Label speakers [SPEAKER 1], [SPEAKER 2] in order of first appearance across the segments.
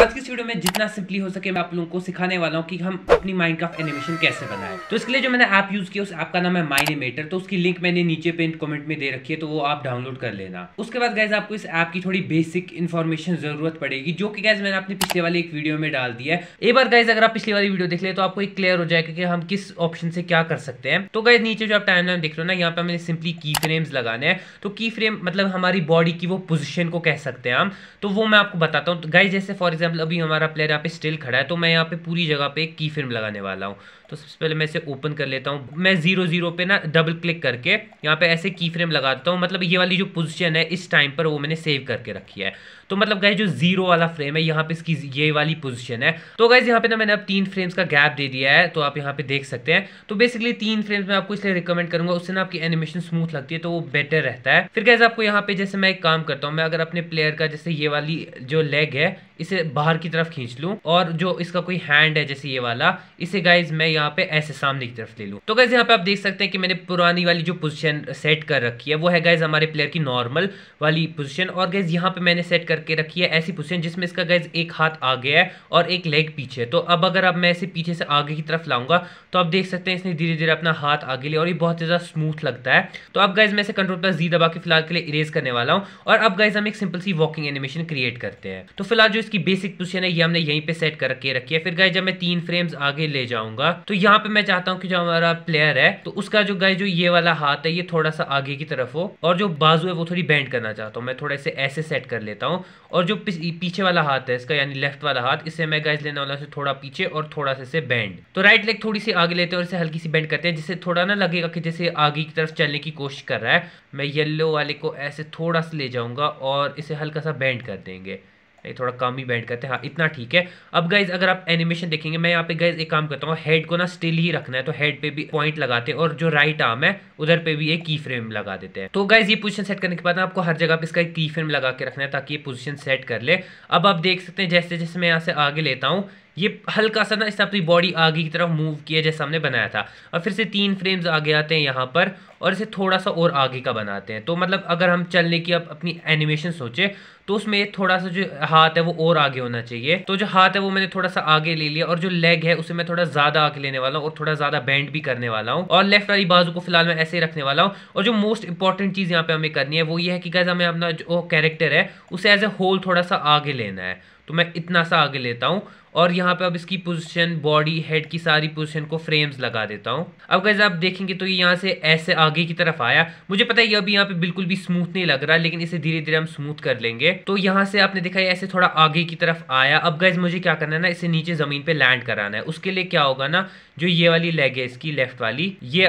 [SPEAKER 1] आज की वीडियो में जितना सिंपली हो सके मैं आप लोगों को सिखाने वाला हूँ कि हम अपनी माइनक्राफ्ट एनिमेशन कैसे बनाए तो इसके लिए जो मैंने ऐप यूज किया उस ऐप का नाम है माइनिमेटर तो उसकी लिंक मैंने नीचे पे कमेंट में दे रखी है तो वो आप डाउनलोड कर लेना उसके बाद गैस आपको इस ऐप की थोड़ी बेसिक इन्फॉर्मेशन जरूरत पड़ेगी जो की गैस मैंने अपने पिछले वाले एक वीडियो में डाल दिया है एक बार गैस अगर आप पिछले वाली वीडियो देख ले तो आपको एक क्लियर हो जाएगा कि हम किस ऑप्शन से क्या कर सकते हैं तो गैस नीचे जो आप टाइम लाइन देख रहे हो ना यहाँ पे मैंने सिंपली की फ्रेम्स लगाने हैं तो की फ्रेम मतलब हमारी बॉडी की वो पोजिशन को कह सकते हैं हम तो वो मैं आपको बताता हूँ गैस तो गाइज जैसे फॉर एग्जाम्पल जब अभी हमारा प्लेयर यहाँ पे स्टिल खड़ा है तो मैं यहाँ पे पूरी जगह पे एक की फिल्म लगाने वाला हूँ तो सबसे पहले मैं इसे ओपन कर लेता हूँ मैं जीरो जीरो पे ना डबल क्लिक करके यहाँ पे ऐसे की फ्रेम लगा देता हूँ मतलब ये वाली जो पोजीशन है इस टाइम पर वो मैंने सेव करके रखी है तो मतलब गए जो जीरो वाला फ्रेम है यहाँ पे इसकी ये वाली पोजीशन है तो गैस यहाँ पे ना मैंने अब तीन फ्रेम्स का गैप दे दिया है तो आप यहाँ पे देख सकते हैं तो बेसिकली तीन फ्रेम्स में आपको इसलिए रिकमेंड करूंगा उससे ना आपकी एनिमेशन स्मूथ लगती है तो वो बेटर रहता है फिर गैस आपको यहाँ पे जैसे मैं एक काम करता हूँ मैं अगर अपने प्लेयर का जैसे ये वाली जो लेग है इसे बाहर की तरफ खींच लूँ और जो इसका कोई हैंड है जैसे ये वाला इसे गाइज मैं यहाँ पे ऐसे सामने की तरफ ले लूँ तो गाइज यहाँ पे आप देख सकते हैं कि मैंने पुरानी वाली जो पोजिशन सेट कर रखी है वो है गाइज हमारे प्लेयर की नॉर्मल वाली पोजिशन और गाइज यहाँ पे मैंने सेट करके रखी है ऐसी पोजिशन जिसमें इसका गाइज एक हाथ आगे है और एक लेग पीछे तो अब अगर अब मैं इसे पीछे से आगे की तरफ लाऊंगा तो आप देख सकते हैं इसने धीरे धीरे अपना हाथ आगे लिया और ये बहुत ज़्यादा स्मूथ लगता है तो अब गाइज मैं इसे कंट्रोल पर जी दबा के फिलहाल के लिए इरेज करने वाला हूँ और अब गाइज हम एक सिंपल सी वॉकिंग एनिमेशन क्रिएट करते हैं तो फिलहाल जो इसकी बेसिक बेसिक पोजिशन है ये हमने यहीं पे सेट करके रखी है फिर गाय जब मैं तीन फ्रेम्स आगे ले जाऊंगा तो यहाँ पे मैं चाहता हूँ कि जो हमारा प्लेयर है तो उसका जो गाय जो ये वाला हाथ है ये थोड़ा सा आगे की तरफ हो और जो बाजू है वो थोड़ी बैंड करना चाहता हूँ मैं थोड़ा इसे ऐसे सेट कर लेता हूँ और जो पीछे वाला हाथ है इसका यानी लेफ्ट वाला हाथ इसे मैं गाइज लेने वाला थोड़ा पीछे और थोड़ा सा इसे बैंड तो राइट लेग थोड़ी सी आगे लेते हैं और इसे हल्की सी बैंड करते हैं जिससे थोड़ा ना लगेगा कि जैसे आगे की तरफ चलने की कोशिश कर रहा है मैं येल्लो वाले को ऐसे थोड़ा सा ले जाऊंगा और इसे हल्का सा बैंड कर देंगे नहीं थोड़ा कम ही बैंड करते हैं हाँ इतना ठीक है अब गाइज अगर आप एनिमेशन देखेंगे मैं यहाँ पे गाइज एक काम करता हूँ हेड को ना स्टिल ही रखना है तो हेड पे भी पॉइंट लगाते हैं और जो राइट आर्म है उधर पे भी एक की फ्रेम लगा देते हैं तो गाइज ये पोजीशन सेट करने के बाद आपको हर जगह पे इसका एक की फ्रेम लगा के रखना है ताकि ये पोजिशन सेट कर ले अब आप देख सकते हैं जैसे जैसे मैं यहाँ से आगे लेता हूँ ये हल्का सा ना इसने अपनी बॉडी आगे की तरफ मूव किया जैसे हमने बनाया था और फिर से तीन फ्रेम्स आगे आते हैं यहाँ पर और इसे थोड़ा सा और आगे का बनाते हैं तो मतलब अगर हम चलने की अब अपनी एनिमेशन सोचे तो उसमें थोड़ा सा जो हाथ है वो और आगे होना चाहिए तो जो हाथ है वो मैंने थोड़ा सा आगे ले लिया और जो लेग है उसे मैं थोड़ा ज़्यादा आगे लेने वाला हूँ और थोड़ा ज़्यादा बैंड भी करने वाला हूँ और लेफ्ट वाली बाजू को फिलहाल मैं ऐसे ही रखने वाला हूँ और जो मोस्ट इंपॉर्टेंट चीज़ यहाँ पे हमें करनी है वो ये है कि कैसे हमें अपना जो कैरेक्टर है उसे एज ए होल थोड़ा सा आगे लेना है तो मैं इतना सा आगे लेता हूँ और यहाँ पे अब इसकी पोजीशन बॉडी हेड की सारी पोजीशन को फ्रेम्स लगा देता हूँ अब गैज़ आप देखेंगे तो ये यहाँ से ऐसे आगे की तरफ आया मुझे पता है ये अभी यहाँ पे बिल्कुल भी स्मूथ नहीं लग रहा लेकिन इसे धीरे धीरे हम स्मूथ कर लेंगे तो यहाँ से आपने देखा ऐसे थोड़ा आगे की तरफ आया अब गाइज मुझे क्या करना है ना इसे नीचे ज़मीन पर लैंड कराना है उसके लिए क्या होगा ना जो ये वाली लेग है इसकी लेफ्ट वाली ये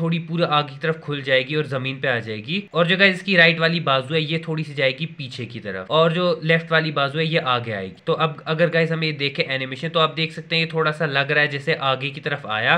[SPEAKER 1] थोड़ी पूरे आगे की तरफ खुल जाएगी और ज़मीन पर आ जाएगी और जो गाइज इसकी राइट वाली बाजू है ये थोड़ी सी जाएगी पीछे की तरफ और जो लेफ्ट वाली बाजू है ये आगे आएगी तो अब अगर गाइज हम ये देखें एनिमेशन तो आप देख सकते हैं ये थोड़ा सा लग रहा है जैसे आगे की तरफ आया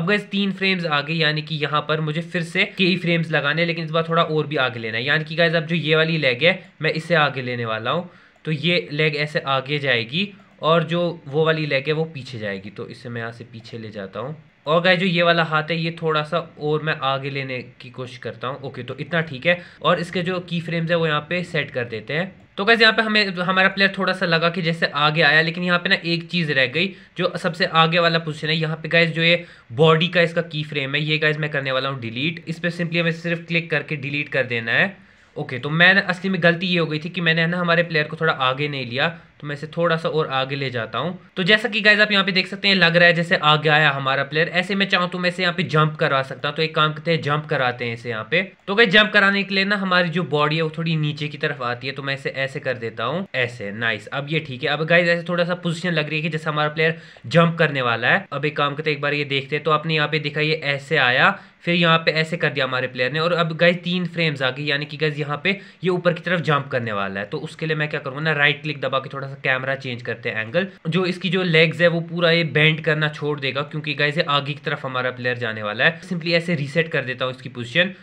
[SPEAKER 1] अब गैस तीन फ्रेम्स आगे यानी कि यहाँ पर मुझे फिर से कई फ्रेम्स लगाने लेकिन इस बार थोड़ा और भी आगे लेना है यानी कि गैस अब जो ये वाली लेग है मैं इसे आगे लेने वाला हूँ तो ये लेग ऐसे आगे जाएगी और जो वो वाली लेग है वो पीछे जाएगी तो इसे मैं यहाँ से पीछे ले जाता हूँ और गाय जो ये वाला हाथ है ये थोड़ा सा और मैं आगे लेने की कोशिश करता हूँ ओके तो इतना ठीक है और इसके जो की फ्रेम्स है वो यहाँ पे सेट कर देते हैं तो कैसे यहाँ पे हमें हमारा प्लेयर थोड़ा सा लगा कि जैसे आगे आया लेकिन यहाँ पे ना एक चीज़ रह गई जो सबसे आगे वाला पोजिशन है यहाँ पे गाइज जो ये बॉडी का इसका की फ्रेम है ये गाइज मैं करने वाला हूँ डिलीट इस पर सिंपली हमें सिर्फ क्लिक करके डिलीट कर देना है ओके तो मैं असली में गलती ये हो गई थी कि मैंने ना हमारे प्लेयर को थोड़ा आगे नहीं लिया तो मैं इसे थोड़ा सा और आगे ले जाता हूँ तो जैसा कि गाइज आप यहाँ पे देख सकते हैं लग रहा है जैसे आगे आया हमारा प्लेयर ऐसे में चाहूँ तो मैं इसे यहाँ पे जंप करवा सकता हूँ तो एक काम करते हैं जंप कराते हैं इसे यहाँ पे तो गई जंप कराने के लिए ना हमारी जो बॉडी है वो थोड़ी नीचे की तरफ आती है तो मैं इसे ऐसे कर देता हूँ ऐसे नाइस अब ये ठीक है अब गाइज ऐसे थोड़ा सा पोजिशन लग रही है कि जैसे हमारा प्लेयर जंप करने वाला है अब एक काम करते एक बार ये देखते हैं तो आपने यहाँ पे दिखा ये ऐसे आया फिर यहाँ पे ऐसे कर दिया हमारे प्लेयर ने और अब गाइज तीन फ्रेम्स आ गई यानी कि गाइज यहाँ पे ये ऊपर की तरफ जंप करने वाला है तो उसके लिए मैं क्या करूँगा ना राइट क्लिक दबा के थोड़ा सा कैमरा चेंज करते हैं एंगल जो इसकी जो लेग्स है वो पूरा ये बेंड करना छोड़ देगा क्योंकि गाइज ये आगे की तरफ हमारा प्लेयर जाने वाला है सिंपली ऐसे रीसेट कर देता हूँ इसकी पोजिशन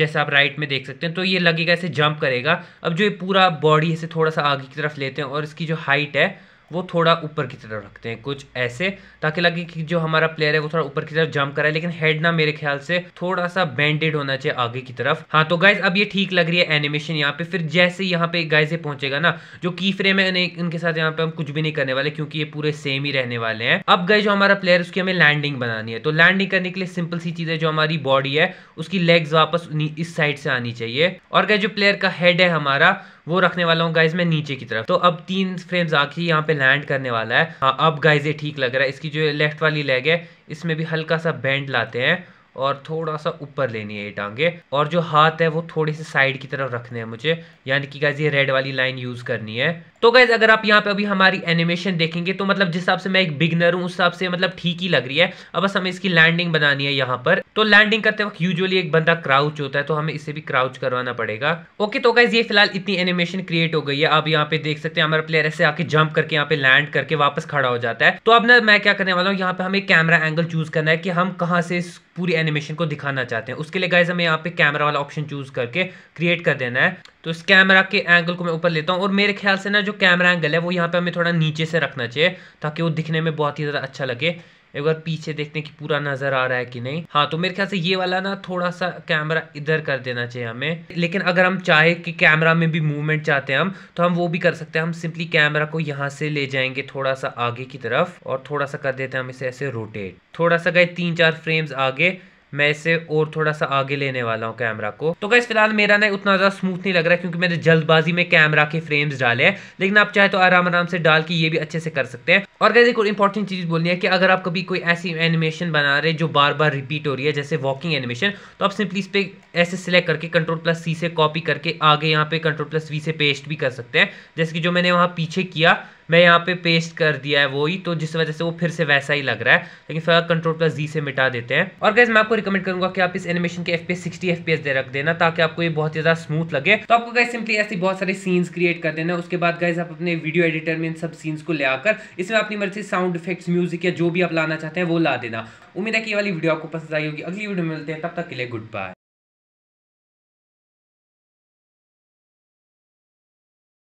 [SPEAKER 1] जैसे आप राइट में देख सकते हैं तो ये लगेगा ऐसे जंप करेगा अब जो ये पूरा बॉडी इसे थोड़ा सा आगे की तरफ लेते हैं और इसकी जो हाइट है वो थोड़ा ऊपर की तरफ रखते हैं कुछ ऐसे ताकि लगे कि जो हमारा प्लेयर है वो थोड़ा ऊपर की तरफ जंप कराए लेकिन हेड ना मेरे ख्याल से थोड़ा सा बैंडेड होना चाहिए आगे की तरफ हाँ तो गाइज अब ये ठीक लग रही है एनिमेशन यहाँ पे फिर जैसे यहाँ पे गाइज ये पहुंचेगा ना जो की फ्रेम है इनके साथ यहाँ पे हम कुछ भी नहीं करने वाले क्योंकि ये पूरे सेम ही रहने वाले हैं अब गाइज जो हमारा प्लेयर उसकी हमें लैंडिंग बनानी है तो लैंडिंग करने के लिए सिंपल सी चीज है जो हमारी बॉडी है उसकी लेग्स वापस इस साइड से आनी चाहिए और गाइज जो प्लेयर का हेड है हमारा वो रखने वाला हूँ गाइज मैं नीचे की तरफ तो अब तीन फ्रेम्स आके यहाँ पे लैंड करने वाला है हाँ, अब गाइज ये ठीक लग रहा है इसकी जो लेफ्ट वाली लेग है इसमें भी हल्का सा बैंड लाते हैं और थोड़ा सा ऊपर लेनी है ये टांगे और जो हाथ है वो थोड़ी सी साइड की तरफ रखने हैं मुझे यानी कि गाइज ये रेड वाली लाइन यूज करनी है तो गाइज अगर आप यहाँ पे अभी हमारी एनिमेशन देखेंगे तो मतलब जिस हिसाब से मैं एक बिगनर हूँ उस हिसाब से मतलब ठीक ही लग रही है अब बस हमें इसकी लैंडिंग बनानी है यहाँ पर तो लैंडिंग करते वक्त यूजली एक बंदा क्राउच होता है तो हमें इसे भी क्राउच करवाना पड़ेगा ओके तो गाइज ये फिलहाल इतनी एनिमेशन क्रिएट हो गई है आप यहाँ पे देख सकते हैं हमारा प्लेयर ऐसे आके जंप करके यहाँ पे लैंड करके वापस खड़ा हो जाता है तो अब ना मैं क्या करने वाला हूँ यहाँ पे हमें कैमरा एंगल चूज करना है कि हम कहाँ से पूरी एनिमेशन को दिखाना चाहते हैं उसके लिए गाइज हमें यहाँ पे कैमरा वाला ऑप्शन चूज़ करके क्रिएट कर देना है तो इस कैमरा के एंगल को मैं ऊपर लेता हूँ और मेरे ख्याल से ना जो कैमरा एंगल है वो यहाँ पे हमें थोड़ा नीचे से रखना चाहिए ताकि वो दिखने में बहुत ही ज़्यादा अच्छा लगे एक बार पीछे देखते हैं कि पूरा नज़र आ रहा है कि नहीं हाँ तो मेरे ख्याल से ये वाला ना थोड़ा सा कैमरा इधर कर देना चाहिए हमें लेकिन अगर हम चाहे कि कैमरा में भी मूवमेंट चाहते हैं हम तो हम वो भी कर सकते हैं हम सिंपली कैमरा को यहाँ से ले जाएंगे थोड़ा सा आगे की तरफ और थोड़ा सा कर देते हैं हम इसे ऐसे रोटेट थोड़ा सा गए तीन चार फ्रेम्स आगे मैं इसे और थोड़ा सा आगे लेने वाला हूँ कैमरा को तो कैसे फिलहाल मेरा ना उतना ज़्यादा स्मूथ नहीं लग रहा है क्योंकि मैंने जल्दबाजी में कैमरा के फ्रेम्स डाले हैं लेकिन आप चाहे तो आराम आराम से डाल के ये भी अच्छे से कर सकते हैं और कैसे एक इंपॉर्टेंट चीज़ बोलनी है कि अगर आप कभी कोई ऐसी एनिमेशन बना रहे जो बार बार रिपीट हो रही है जैसे वॉकिंग एनिमेशन तो आप सिंपली इस पर ऐसे सिलेक्ट करके कंट्रोल प्लस सी से कॉपी करके आगे यहाँ पे कंट्रोल प्लस वी से पेस्ट भी कर सकते हैं जैसे कि जो मैंने वहाँ पीछे किया मैं यहाँ पे पेस्ट कर दिया है ही तो जिस वजह से वो फिर से वैसा ही लग रहा है लेकिन फिर कंट्रोल प्लस जी से मिटा देते हैं और गैस मैं आपको रिकमेंड करूंगा कि आप इस एनिमेशन के F P S sixty F दे रख देना ताकि आपको ये बहुत ज़्यादा स्मूथ लगे तो आपको गैस सिंपली ऐसी बहुत सारे सीन्स क्रिएट कर देना उसके बाद गैस आप अपने वीडियो एडिटर में इन सब सीन्स को ले आकर इसमें अपनी मर्जी साउंड इफेक्ट्स म्यूजिक या जो भी आप लाना चाहते हैं वो ला देना उम्मीद है कि ये वाली वीडियो आपको पसंद आई होगी अगली वीडियो में मिलते हैं तब तक के लिए गुड बाय